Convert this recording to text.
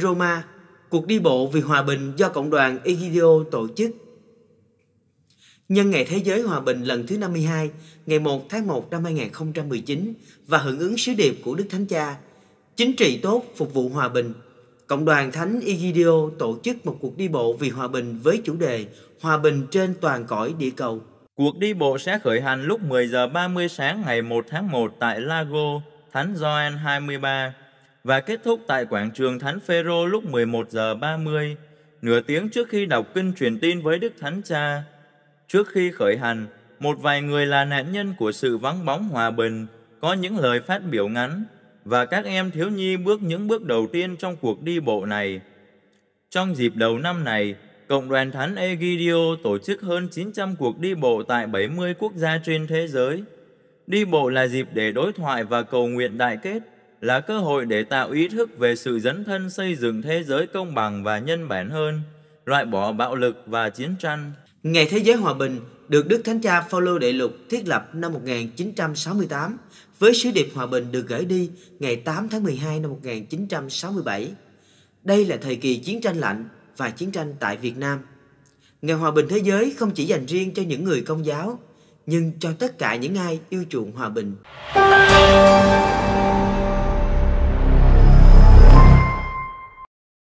Roma, cuộc đi bộ vì hòa bình do Cộng đoàn Egidio tổ chức. Nhân ngày Thế giới Hòa bình lần thứ 52, ngày 1 tháng 1 năm 2019 và hưởng ứng sứ điệp của Đức Thánh Cha, chính trị tốt phục vụ hòa bình, Cộng đoàn Thánh Egidio tổ chức một cuộc đi bộ vì hòa bình với chủ đề Hòa bình trên toàn cõi địa cầu. Cuộc đi bộ sẽ khởi hành lúc 10 giờ 30 sáng ngày 1 tháng 1 tại Lago, Thánh Gioan 23, và kết thúc tại quảng trường Thánh Phêrô lúc 11 giờ 30, nửa tiếng trước khi đọc kinh truyền tin với Đức Thánh Cha. Trước khi khởi hành, một vài người là nạn nhân của sự vắng bóng hòa bình có những lời phát biểu ngắn và các em thiếu nhi bước những bước đầu tiên trong cuộc đi bộ này. Trong dịp đầu năm này, Cộng đoàn Thánh Egidio tổ chức hơn 900 cuộc đi bộ tại 70 quốc gia trên thế giới. Đi bộ là dịp để đối thoại và cầu nguyện đại kết là cơ hội để tạo ý thức về sự dấn thân xây dựng thế giới công bằng và nhân bản hơn, loại bỏ bạo lực và chiến tranh. Ngày Thế giới Hòa bình được Đức Thánh Cha Phaolô Đệ Lục thiết lập năm 1968 với sứ điệp hòa bình được gửi đi ngày 8 tháng 12 năm 1967. Đây là thời kỳ chiến tranh lạnh và chiến tranh tại Việt Nam. Ngày hòa bình thế giới không chỉ dành riêng cho những người công giáo, nhưng cho tất cả những ai yêu chuộng hòa bình.